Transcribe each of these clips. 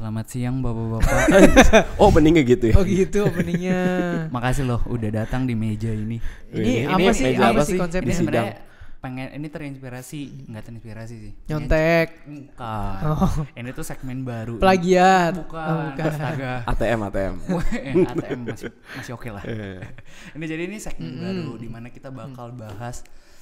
Selamat siang bapak-bapak. oh openingnya gitu ya? Oh gitu openingnya. Makasih loh udah datang di meja ini. Ini, ini apa ini sih? Apa, apa sih konsepnya? Ini sebenarnya pengen ini terinspirasi nggak terinspirasi sih nyontek bukan oh. ini tuh segmen baru plagiat bukan, oh, bukan. Astaga. ATM ATM ATM masih masih oke okay lah iya. ini jadi ini segmen mm -hmm. baru dimana kita bakal bahas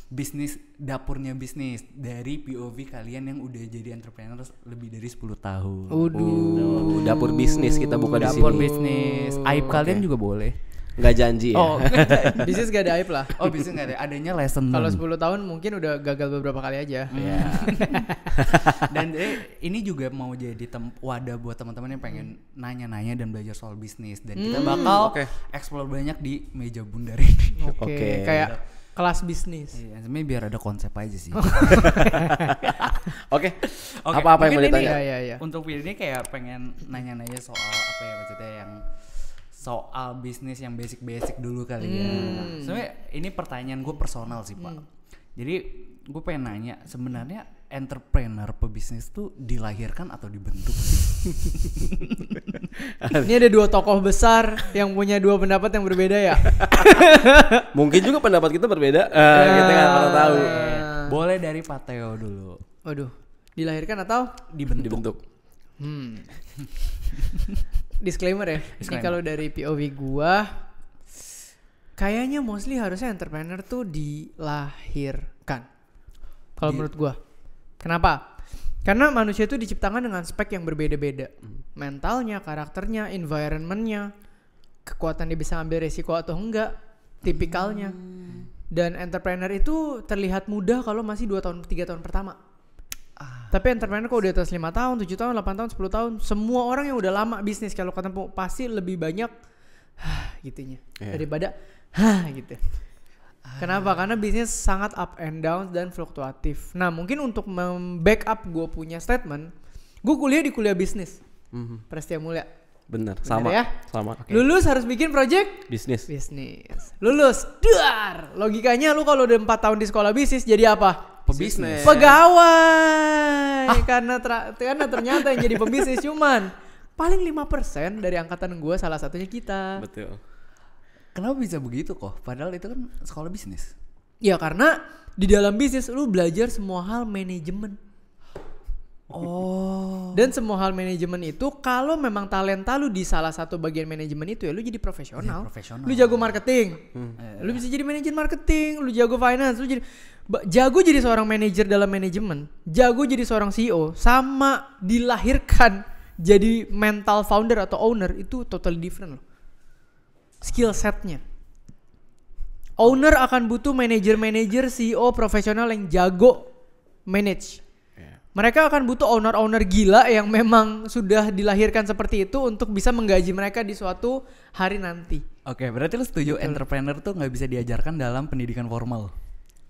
bisnis dapurnya bisnis dari POV kalian yang udah jadi entrepreneur lebih dari 10 tahun. Uduh. Gitu. Dapur bisnis kita buka di sini. Dapur bisnis. Aib okay. kalian juga boleh. Gak janji ya. Oh, bisnis gak ada aib lah. Oh, bisnis gak ada. Adanya lesson. Kalau 10 tahun mungkin udah gagal beberapa kali aja. Hmm. Iya. Yeah. dan eh, ini juga mau jadi wadah buat teman-teman yang pengen nanya-nanya dan belajar soal bisnis dan hmm. kita bakal okay. explore banyak di meja bundar ini. Oke. Okay. Okay. Kayak kelas bisnis. Iya, sebenarnya biar ada konsep aja sih. Oke. okay. okay. Apa-apa yang mau ditanya? Ya, ya, ya. Untuk video ini kayak pengen nanya-nanya soal apa ya maksudnya yang soal bisnis yang basic-basic dulu kali ya. hmm. ya. Sebenarnya ini pertanyaan gue personal sih, Pak. Hmm. Jadi gue pengen nanya sebenarnya entrepreneur pebisnis tuh dilahirkan atau dibentuk sih? Ini ada dua tokoh besar yang punya dua pendapat yang berbeda ya. Mungkin juga pendapat kita berbeda. Uh, kita nggak pernah tahu. Boleh dari Pateo dulu. Waduh, dilahirkan atau dibentuk? Dibentuk. Hmm. Disclaimer ya. Disclaimer. Ini kalau dari POV gua, kayaknya mostly harusnya entrepreneur tuh dilahirkan. Kalau menurut gua Kenapa? Karena manusia itu diciptakan dengan spek yang berbeda-beda. Mentalnya, karakternya, environmentnya, kekuatan dia bisa ambil resiko atau enggak, tipikalnya. Hmm. Dan entrepreneur itu terlihat mudah kalau masih dua tahun, tiga tahun pertama. Ah. Tapi entrepreneur kalau udah atas lima tahun, tujuh tahun, delapan tahun, sepuluh tahun, semua orang yang udah lama bisnis kalau ketemu pasti lebih banyak gitunya yeah. daripada hah gitu. Kenapa? Karena bisnis sangat up and down dan fluktuatif. Nah, mungkin untuk membackup gue punya statement, gue kuliah di kuliah bisnis. Mm-hmm. Prestia Mulia. Bener, Bener sama ya. Sama. Okay. Lulus harus bikin project bisnis. Bisnis. Lulus, duar. Logikanya lu kalau udah empat tahun di sekolah bisnis jadi apa? Pebisnis. Pegawai. Ah. Karena karena ternyata yang jadi pembisnis cuman paling lima persen dari angkatan gue salah satunya kita. Betul. Kenapa bisa begitu kok? Padahal itu kan sekolah bisnis. Ya karena di dalam bisnis lu belajar semua hal manajemen. Oh. Dan semua hal manajemen itu kalau memang talenta lu di salah satu bagian manajemen itu ya lu jadi profesional. Ya, Lu jago marketing. Hmm. Eh, iya, lu iya. bisa jadi manajer marketing, lu jago finance, lu jadi jago jadi seorang manajer dalam manajemen, jago jadi seorang CEO sama dilahirkan jadi mental founder atau owner itu totally different loh skill setnya. Owner akan butuh manajer-manajer CEO profesional yang jago manage. Iya. Mereka akan butuh owner-owner gila yang memang sudah dilahirkan seperti itu untuk bisa menggaji mereka di suatu hari nanti. Oke, berarti lu setuju Betul. Gitu. entrepreneur tuh nggak bisa diajarkan dalam pendidikan formal?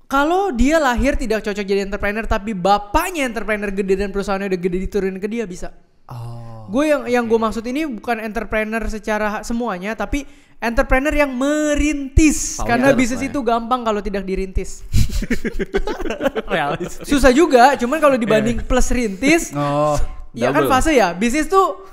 Kalau dia lahir tidak cocok jadi entrepreneur, tapi bapaknya entrepreneur gede dan perusahaannya udah gede diturunin ke dia bisa. Oh. Gue yang yang gue maksud ini bukan entrepreneur secara semuanya, tapi entrepreneur yang merintis Paling karena bisnis ya. itu gampang kalau tidak dirintis. Susah juga, cuman kalau iya. dibanding yeah. plus rintis, oh, ya kan double. kan fase ya. Bisnis tuh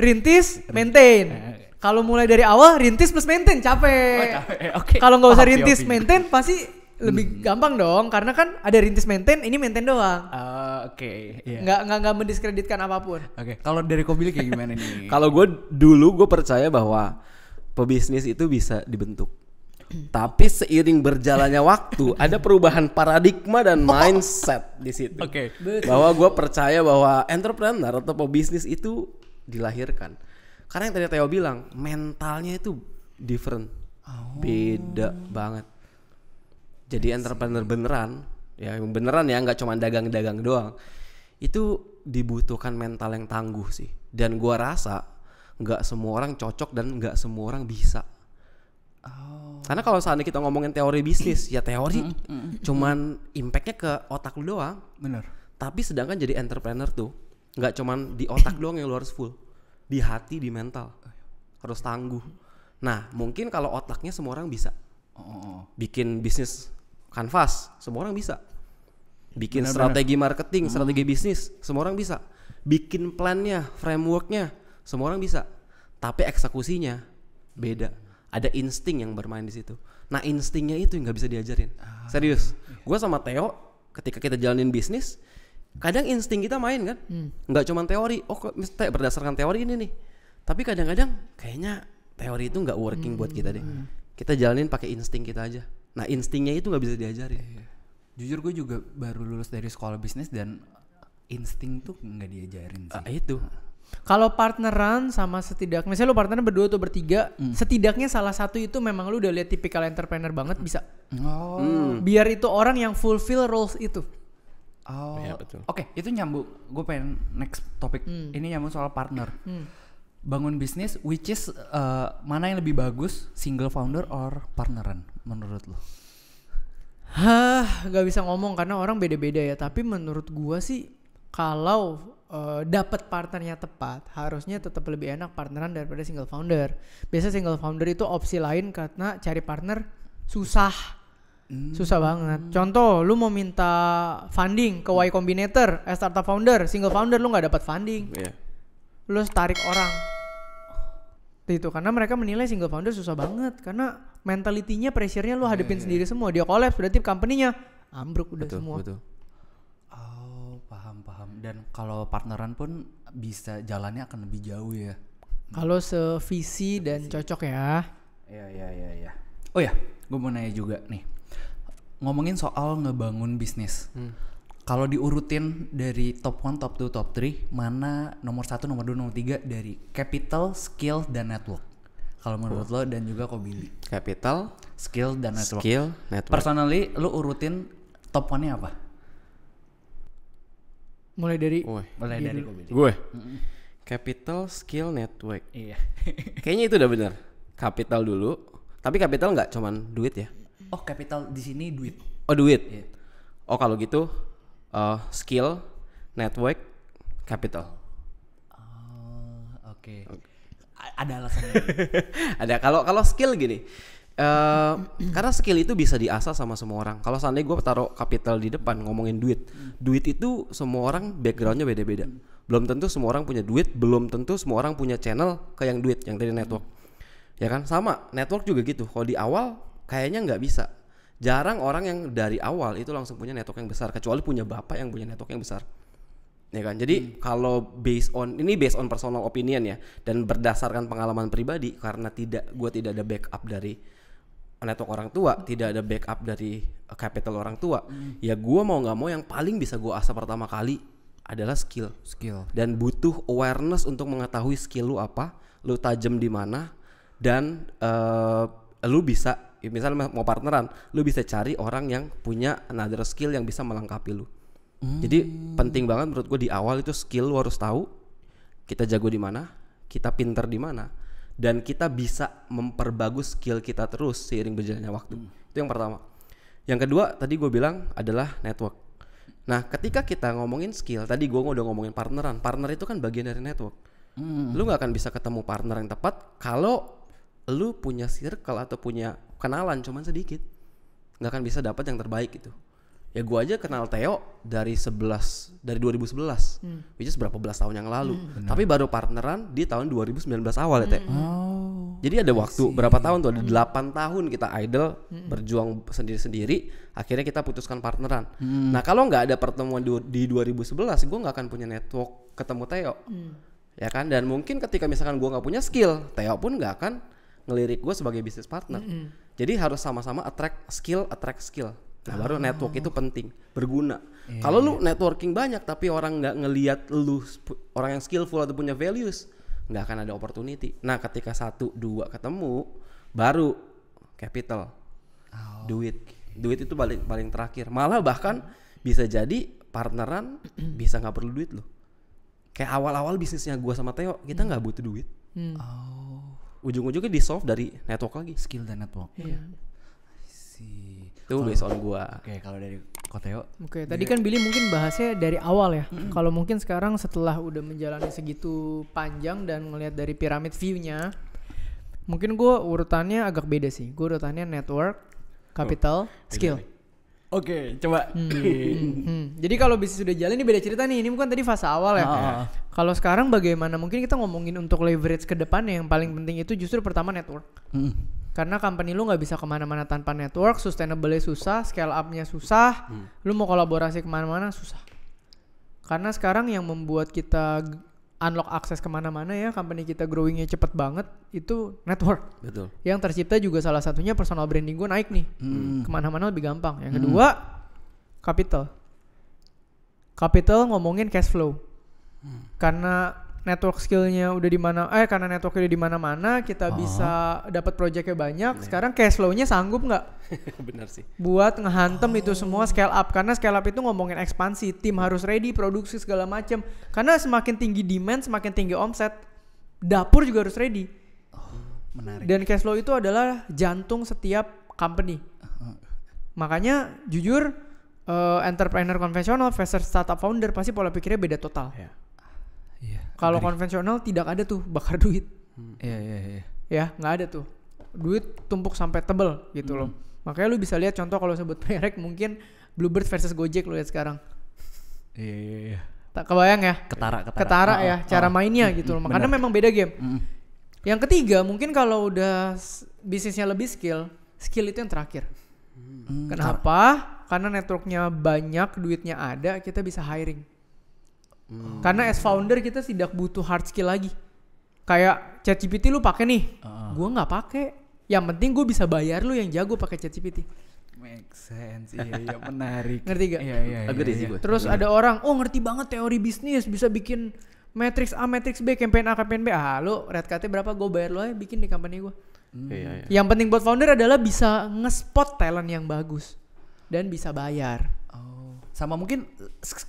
rintis, maintain. Eh. Kalau mulai dari awal rintis plus maintain capek. Oh, capek. Okay. Kalau nggak usah oh, rintis okay. maintain pasti lebih hmm. gampang dong karena kan ada rintis maintain ini maintain doang. Uh, Oke. Okay, iya. yeah. Nggak nggak nggak mendiskreditkan apapun. Oke. Okay. Kalau dari Kobili kayak gimana nih? Kalau gue dulu gue percaya bahwa pebisnis itu bisa dibentuk. Tapi seiring berjalannya waktu ada perubahan paradigma dan oh. mindset di situ. Oke. Okay. Bahwa gue percaya bahwa entrepreneur atau pebisnis itu dilahirkan. Karena yang tadi Theo bilang mentalnya itu different, oh. beda banget. Jadi entrepreneur beneran, ya beneran ya nggak cuma dagang-dagang doang. Itu dibutuhkan mental yang tangguh sih. Dan gue rasa nggak semua orang cocok dan nggak semua orang bisa. Oh. Karena kalau seandainya kita ngomongin teori bisnis, ya teori mm, mm, mm. cuman impactnya ke otak lu doang. Bener. Tapi sedangkan jadi entrepreneur tuh nggak cuman di otak doang yang lu harus full, di hati, di mental harus tangguh. Nah mungkin kalau otaknya semua orang bisa oh. bikin bisnis kanvas, semua orang bisa. Bikin bener, strategi marketing, hmm. strategi bisnis, semua orang bisa. Bikin plannya, frameworknya, semua orang bisa, tapi eksekusinya beda. Ada insting yang bermain di situ. Nah instingnya itu yang nggak bisa diajarin. Ah, Serius, iya. gue sama Theo ketika kita jalanin bisnis, kadang insting kita main kan, hmm. nggak cuma teori. Oh misalnya berdasarkan teori ini nih, tapi kadang-kadang kayaknya teori itu nggak working hmm. buat kita deh. Hmm. Kita jalanin pakai insting kita aja. Nah instingnya itu nggak bisa diajarin. Iya. Jujur gue juga baru lulus dari sekolah bisnis dan insting tuh nggak diajarin sih. Uh, itu. Ah. Kalau partneran sama setidaknya, misalnya lu partneran berdua atau bertiga, hmm. setidaknya salah satu itu memang lu udah lihat tipikal entrepreneur banget bisa. Oh. Hmm. Biar itu orang yang fulfill roles itu. Oh. Ya, betul. Oke, okay, itu nyambung. Gue pengen next topik. Hmm. Ini nyambung soal partner. Hmm. Bangun bisnis, which is uh, mana yang lebih bagus, single founder or partneran menurut lo? Hah, gak bisa ngomong karena orang beda-beda ya. Tapi menurut gua sih kalau uh, eh, dapat partnernya tepat, harusnya tetap lebih enak partneran daripada single founder. Biasa single founder itu opsi lain karena cari partner susah. Hmm. Susah banget. Contoh, lu mau minta funding ke Y Combinator, eh, startup founder, single founder lu nggak dapat funding. Iya. Lu tarik orang. Itu karena mereka menilai single founder susah banget karena mentalitinya pressure-nya lu hadepin yeah, iya, sendiri iya. semua. Dia collapse berarti company-nya ambruk udah betul, semua. Betul dan kalau partneran pun bisa jalannya akan lebih jauh ya kalau sevisi dan cocok ya Iya iya iya ya oh ya gue mau nanya juga nih ngomongin soal ngebangun bisnis hmm. Kalau diurutin dari top 1, top 2, top 3, mana nomor 1, nomor 2, nomor 3 dari capital, skill, dan network? Kalau menurut lo dan juga kok Billy? Capital, skill, dan network. Skill, network. Personally, lo urutin top 1-nya apa? Mulai dari Uwe. mulai gitu. dari gue. Gue. Capital Skill Network. Iya. Kayaknya itu udah bener. Capital dulu. Tapi capital nggak cuman duit ya? Oh, capital di sini duit. Oh, duit. Yeah. Oh, kalau gitu uh, skill, network, capital. Oh, oke. Okay. okay. Ada alasannya. Ada kalau kalau skill gini Eh, karena skill itu bisa diasah sama semua orang. Kalau seandainya gue taruh capital di depan ngomongin duit, duit itu semua orang backgroundnya beda-beda. Belum tentu semua orang punya duit, belum tentu semua orang punya channel ke yang duit, yang dari network. Ya kan, sama network juga gitu. Kalau di awal kayaknya nggak bisa. Jarang orang yang dari awal itu langsung punya network yang besar, kecuali punya bapak yang punya network yang besar ya kan jadi hmm. kalau based on ini based on personal opinion ya dan berdasarkan pengalaman pribadi karena tidak gue tidak ada backup dari network orang tua, tidak ada backup dari eh, capital orang tua, hmm. ya gue mau nggak mau yang paling bisa gue asah pertama kali adalah skill. Skill. Dan butuh awareness untuk mengetahui skill lu apa, lu tajam di mana, dan uh, lu bisa, ya misalnya mau partneran, lu bisa cari orang yang punya another skill yang bisa melengkapi lu. Hmm. Jadi penting banget menurut gue di awal itu skill lu harus tahu kita jago di mana, kita pinter di mana, dan kita bisa memperbagus skill kita terus seiring berjalannya waktu. Hmm. Itu yang pertama. Yang kedua tadi gue bilang adalah network. Nah, ketika kita ngomongin skill, tadi gue udah ngomongin partneran. Partner itu kan bagian dari network. Hmm. Lu nggak akan bisa ketemu partner yang tepat kalau lu punya circle atau punya kenalan cuman sedikit. Nggak akan bisa dapat yang terbaik gitu ya gue aja kenal Theo dari 11 dari 2011 hmm. which is berapa belas tahun yang lalu hmm. tapi baru partneran di tahun 2019 awal ya Teh hmm. oh, jadi ada waktu see. berapa tahun tuh ada hmm. delapan 8 tahun kita idol hmm. berjuang sendiri-sendiri akhirnya kita putuskan partneran hmm. nah kalau nggak ada pertemuan di, di 2011 gue nggak akan punya network ketemu Theo hmm. ya kan dan mungkin ketika misalkan gue nggak punya skill Theo pun nggak akan ngelirik gue sebagai bisnis partner hmm. jadi harus sama-sama attract skill attract skill Nah, baru network itu penting, berguna. Yeah. Kalau lu iya. networking banyak tapi orang nggak ngelihat lu orang yang skillful atau punya values, nggak akan ada opportunity. Nah, ketika satu dua ketemu, baru capital, oh. duit, duit itu paling paling terakhir. Malah bahkan bisa jadi partneran bisa nggak perlu duit lo Kayak awal-awal bisnisnya gua sama Theo, kita hmm. nggak butuh duit. Hmm. Oh. Ujung-ujungnya di solve dari network lagi. Skill dan network. Yeah. See. Itu oh. based on gua. Oke, okay, kalau dari Koteo. Oke, okay, tadi kan Billy mungkin bahasnya dari awal ya. Kalau mungkin sekarang setelah udah menjalani segitu panjang dan ngelihat dari piramid view-nya, mungkin gua urutannya agak beda sih. Gua urutannya network, capital, oh, skill. Oke, okay, coba. Hmm, hmm, hmm. Jadi kalau bisnis sudah jalan ini beda cerita nih. Ini bukan tadi fase awal ya. Ah. ah, ah. Kalau sekarang bagaimana? Mungkin kita ngomongin untuk leverage ke depannya yang paling penting itu justru pertama network. Hmm karena company lu nggak bisa kemana-mana tanpa network sustainable susah scale upnya susah hmm. lu mau kolaborasi kemana-mana susah karena sekarang yang membuat kita unlock akses kemana-mana ya company kita growingnya cepet banget itu network betul yang tercipta juga salah satunya personal branding gue naik nih hmm. kemana-mana lebih gampang yang hmm. kedua hmm. capital capital ngomongin cash flow hmm. karena network skillnya udah di mana eh karena networknya udah di mana-mana kita oh. bisa dapat projectnya banyak yeah. sekarang cash flow-nya sanggup nggak benar sih buat ngehantem oh. itu semua scale up karena scale up itu ngomongin ekspansi tim harus ready produksi segala macem karena semakin tinggi demand semakin tinggi omset dapur juga harus ready oh, menarik dan cash flow itu adalah jantung setiap company uh-huh. makanya jujur uh, entrepreneur konvensional, investor startup founder pasti pola pikirnya beda total. Yeah. Kalau konvensional tidak ada tuh bakar duit. Hmm. Iya iya iya. Ya nggak ada tuh. Duit tumpuk sampai tebel gitu hmm. loh. Makanya lu bisa lihat contoh kalau sebut merek mungkin Bluebird versus Gojek lu lihat sekarang. Iya iya iya. Tak kebayang ya? Ketara ketara. Ketara oh, ya oh, cara oh. mainnya hmm, gitu loh. Hmm, Karena memang beda game. Hmm, hmm. Yang ketiga mungkin kalau udah bisnisnya lebih skill, skill itu yang terakhir. Hmm. Kenapa? Karena networknya banyak, duitnya ada, kita bisa hiring. Hmm. Karena as founder kita tidak butuh hard skill lagi. Kayak ChatGPT lu pakai nih, uh. gua nggak pakai. Yang penting gue bisa bayar lu yang jago pakai ChatGPT. Make sense, iya, iya menarik. Ngerti gak? Iya, iya, iya. iya. Terus yeah. ada orang, oh ngerti banget teori bisnis, bisa bikin matrix A, matrix B, campaign A, campaign B. Ah, lu red card berapa? Gue bayar lu aja bikin di company gue. Hmm. Iya, iya. Yang penting buat founder adalah bisa ngespot talent yang bagus dan bisa bayar sama mungkin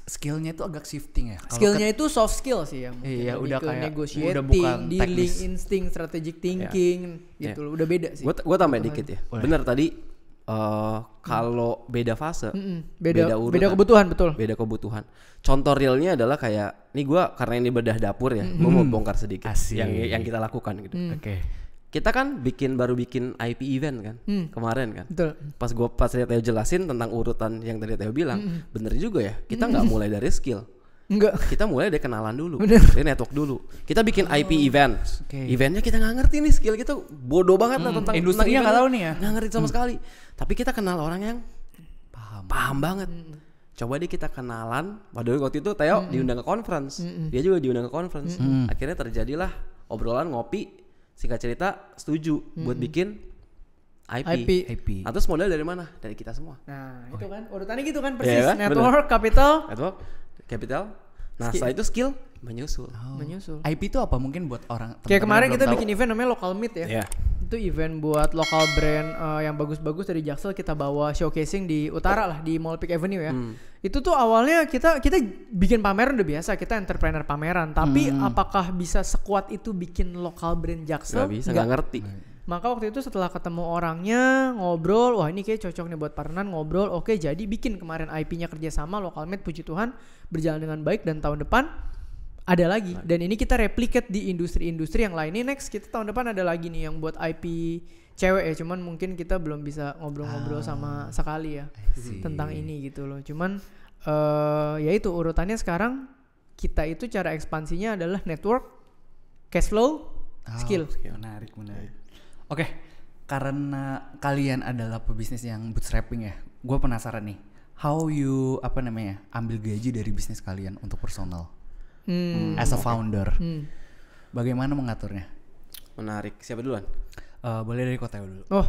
skillnya itu agak shifting ya. skillnya itu soft skill sih ya. Iya, udah kayak negotiating, udah bukan dealing, teknis. insting, strategic iya. thinking yeah. gitu yeah. loh. Udah beda sih. Gue gua tambah dikit ya. Boleh. Bener tadi uh, kalau hmm. beda fase, hmm. beda beda, urutan, beda kebutuhan betul. Beda kebutuhan. Contoh realnya adalah kayak ini gue karena ini bedah dapur ya, hmm. gue mau bongkar sedikit yang yang kita lakukan gitu. Hmm. Oke. Okay kita kan bikin baru bikin IP event kan hmm. kemarin kan. Betul. Pas gua pas lihat Teo jelasin tentang urutan yang tadi Teo bilang, hmm. bener juga ya. Kita hmm. nggak hmm. mulai dari skill. Enggak. Kita mulai dari kenalan dulu, dari network dulu. Kita bikin oh. IP event. Okay. Eventnya kita nggak ngerti nih skill kita bodoh banget hmm. lah tentang industri nggak tahu nih ya. Nggak ngerti sama hmm. sekali. Tapi kita kenal orang yang paham, paham banget. Hmm. Coba deh kita kenalan. Padahal waktu itu Teo hmm. diundang ke conference, hmm. dia juga diundang ke conference. Hmm. Akhirnya terjadilah obrolan ngopi singkat cerita setuju hmm. buat bikin IP. IP. IP. Atau nah, modal dari mana? Dari kita semua. Nah, oh. itu kan urutannya gitu kan persis. Yeah, kan? Iya, Network, Bener. capital. Network, capital. Nah, setelah itu skill menyusul. Oh. Menyusul. IP itu apa mungkin buat orang Kayak kemarin kita tahu. bikin event namanya local meet ya. Yeah itu event buat lokal brand uh, yang bagus-bagus dari Jaksel kita bawa showcasing di utara lah di Mall Peak Avenue ya. Hmm. Itu tuh awalnya kita kita bikin pameran udah biasa, kita entrepreneur pameran, tapi hmm. apakah bisa sekuat itu bikin lokal brand Jaksel? Gak bisa, gak, ngerti. Maka waktu itu setelah ketemu orangnya ngobrol, wah ini kayak cocok nih buat partneran ngobrol, oke jadi bikin kemarin IP-nya kerjasama lokal made puji Tuhan berjalan dengan baik dan tahun depan ada lagi dan ini kita replicate di industri-industri yang lain. Ini next kita tahun depan ada lagi nih yang buat IP cewek ya, cuman mungkin kita belum bisa ngobrol-ngobrol ah, sama sekali ya tentang ini gitu loh. Cuman uh, ya itu urutannya sekarang kita itu cara ekspansinya adalah network, cash flow, oh, skill. Okay, Menarik, menarik. Oke, okay. karena kalian adalah pebisnis yang bootstrapping ya, gue penasaran nih, how you apa namanya ambil gaji dari bisnis kalian untuk personal? hmm. as a founder. Hmm. Bagaimana mengaturnya? Menarik. Siapa duluan? Uh, boleh dari kota dulu. Oh,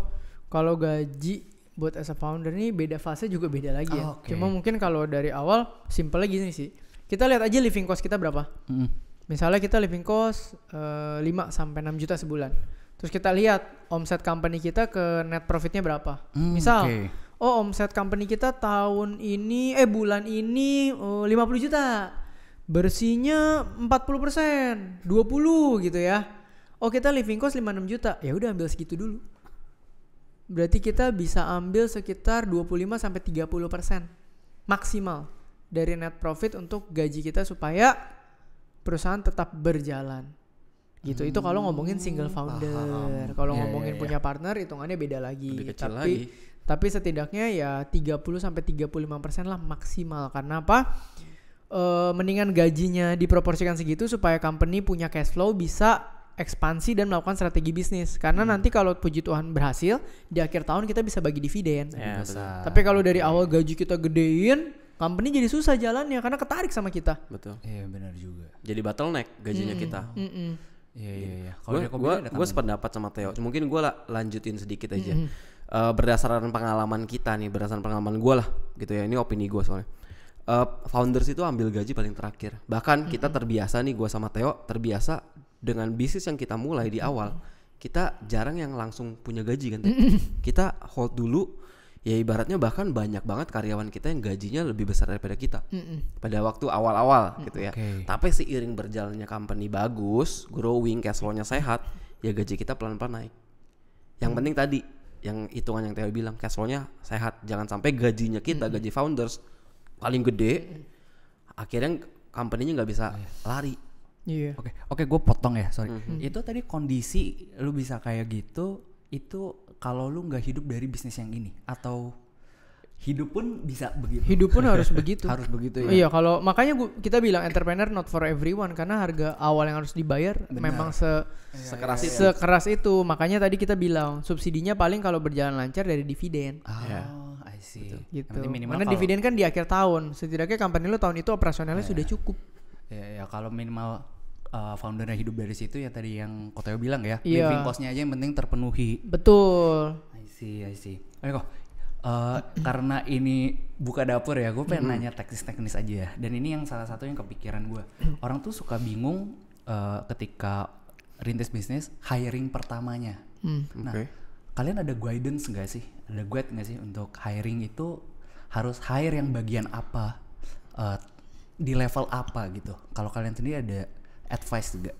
kalau gaji buat as a founder ini beda fase juga beda lagi ya. Oh, ah, okay. Cuma mungkin kalau dari awal simple gini sih. Kita lihat aja living cost kita berapa. Hmm. Misalnya kita living cost uh, eh, 5 sampai 6 juta sebulan. Terus kita lihat omset company kita ke net profitnya berapa. Hmm, Misal okay oh omset company kita tahun ini eh bulan ini eh, uh, 50 juta bersihnya 40%, 20 gitu ya. Oh, kita living cost 56 juta. Ya udah ambil segitu dulu. Berarti kita bisa ambil sekitar 25 sampai 30% maksimal dari net profit untuk gaji kita supaya perusahaan tetap berjalan. Gitu. Hmm. Itu kalau ngomongin single hmm, founder. Kalau ya, ngomongin ya, ya. punya iya. partner hitungannya beda lagi. Lebih kecil tapi lagi. tapi setidaknya ya 30 sampai 35% lah maksimal. Karena apa? uh, mendingan gajinya diproporsikan segitu supaya company punya cash flow bisa ekspansi dan melakukan strategi bisnis karena hmm. nanti kalau puji Tuhan berhasil di akhir tahun kita bisa bagi dividen. Ya, gitu. Tapi kalau dari awal gaji kita gedein, company jadi susah jalan ya karena ketarik sama kita. Betul. Iya benar juga. Jadi bottleneck gajinya hmm. kita. Hmm. Hmm. Iya iya iya. Kalau gue gue sependapat sama Theo. Mungkin gue la lanjutin sedikit aja. Mm -hmm. uh, berdasarkan pengalaman kita nih, berdasarkan pengalaman gue lah, gitu ya. Ini opini gue soalnya uh, founders itu ambil gaji paling terakhir. Bahkan kita terbiasa nih gue sama Theo terbiasa dengan bisnis yang kita mulai di awal kita jarang yang langsung punya gaji kan. Hmm. kita hold dulu ya ibaratnya bahkan banyak banget karyawan kita yang gajinya lebih besar daripada kita mm pada waktu awal-awal mm gitu ya. Okay. Tapi seiring berjalannya company bagus, growing, cash flow-nya sehat, ya gaji kita pelan-pelan naik. Yang mm. penting tadi yang hitungan yang Theo bilang cash flow-nya sehat, jangan sampai gajinya kita mm gaji founders paling gede akhirnya company-nya nggak bisa lari iya yeah. oke okay. oke okay, gue potong ya sorry mm-hmm. itu tadi kondisi lu bisa kayak gitu itu kalau lu nggak hidup dari bisnis yang ini atau hidup pun bisa begitu hidup pun harus begitu harus begitu ya iya kalau makanya gua, kita bilang entrepreneur not for everyone karena harga awal yang harus dibayar Benar. memang se iya, iya, sekeras, iya, iya. itu makanya tadi kita bilang subsidinya paling kalau berjalan lancar dari dividen oh sih, Gitu. gitu. minimal Karena dividen kan di akhir tahun. Setidaknya company lo tahun itu operasionalnya yeah. sudah ya. cukup. Ya, yeah, ya yeah, kalau minimal uh, foundernya hidup dari situ ya tadi yang Kotoyo bilang ya, yeah. living costnya aja yang penting terpenuhi. Betul. I see, I see. Ayo kok. Uh, karena ini buka dapur ya, gue pengen mm -hmm. nanya teknis-teknis aja. ya. Dan ini yang salah satu yang kepikiran gue. Mm. Orang tuh suka bingung uh, ketika rintis bisnis hiring pertamanya. Mm, nah, okay kalian ada guidance nggak sih ada guide nggak sih untuk hiring itu harus hire yang bagian apa uh, di level apa gitu kalau kalian sendiri ada advice juga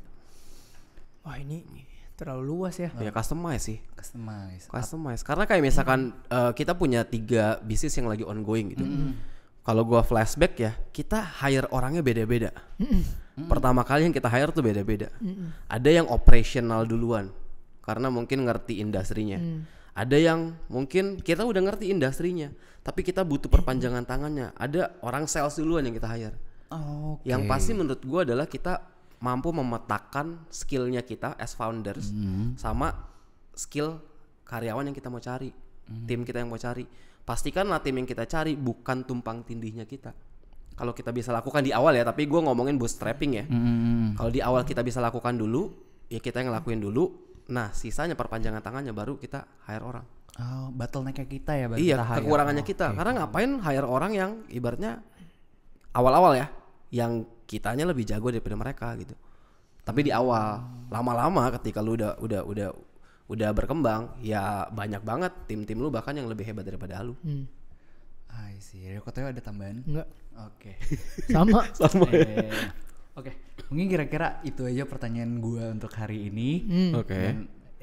wah ini terlalu luas ya ya customize sih customize customize karena kayak misalkan mm. uh, kita punya tiga bisnis yang lagi ongoing gitu mm kalau gua flashback ya kita hire orangnya beda-beda mm pertama kali yang kita hire tuh beda-beda mm ada yang operational duluan karena mungkin ngerti industrinya. Hmm. Ada yang mungkin kita udah ngerti industrinya, tapi kita butuh perpanjangan tangannya. Ada orang sales duluan yang kita hire. Oh, okay. Yang pasti menurut gue adalah kita mampu memetakan skillnya kita as founders hmm. sama skill karyawan yang kita mau cari, hmm. tim kita yang mau cari. Pastikanlah tim yang kita cari bukan tumpang tindihnya kita kalau kita bisa lakukan di awal ya tapi gue ngomongin bootstrapping ya mm. kalau di awal kita bisa lakukan dulu ya kita yang ngelakuin dulu Nah, sisanya perpanjangan tangannya baru kita hire orang. Oh, bottlenecknya kita ya baru Iya, kita hire. kekurangannya oh, kita. Okay. Karena ngapain hire orang yang ibaratnya awal-awal ya, yang kitanya lebih jago daripada mereka gitu. Tapi di awal, lama-lama ketika lu udah udah udah udah berkembang, ya banyak banget tim-tim lu bahkan yang lebih hebat daripada lu. Hmm. I see. Rekotnya ada tambahan? Enggak. Oke. Okay. Sama. Sama. Eh. Oke, okay. mungkin kira-kira itu aja pertanyaan gue untuk hari ini. Hmm. Oke. Okay.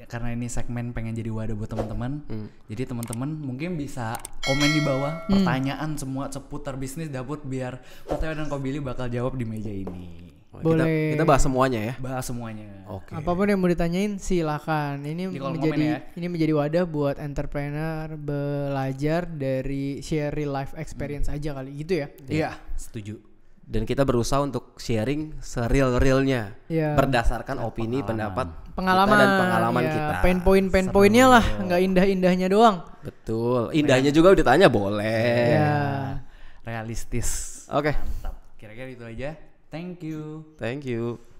Ya, karena ini segmen pengen jadi wadah buat teman-teman. Hmm. Jadi teman-teman mungkin bisa komen di bawah hmm. pertanyaan semua seputar bisnis dapur biar Fatwa dan Kobili bakal jawab di meja ini. Boleh. Kita, kita bahas semuanya ya. Bahas semuanya. Oke. Okay. Apapun yang mau ditanyain silakan. Ini jadi menjadi ya. ini menjadi wadah buat entrepreneur belajar dari share real life experience hmm. aja kali gitu ya. Iya, yeah. setuju dan kita berusaha untuk sharing serial realnya yeah. berdasarkan opini pengalaman. pendapat pengalaman kita dan pengalaman yeah. kita pain point pain pointnya lah nggak indah indahnya doang betul indahnya juga udah tanya boleh yeah. realistis oke okay. kira-kira itu aja thank you thank you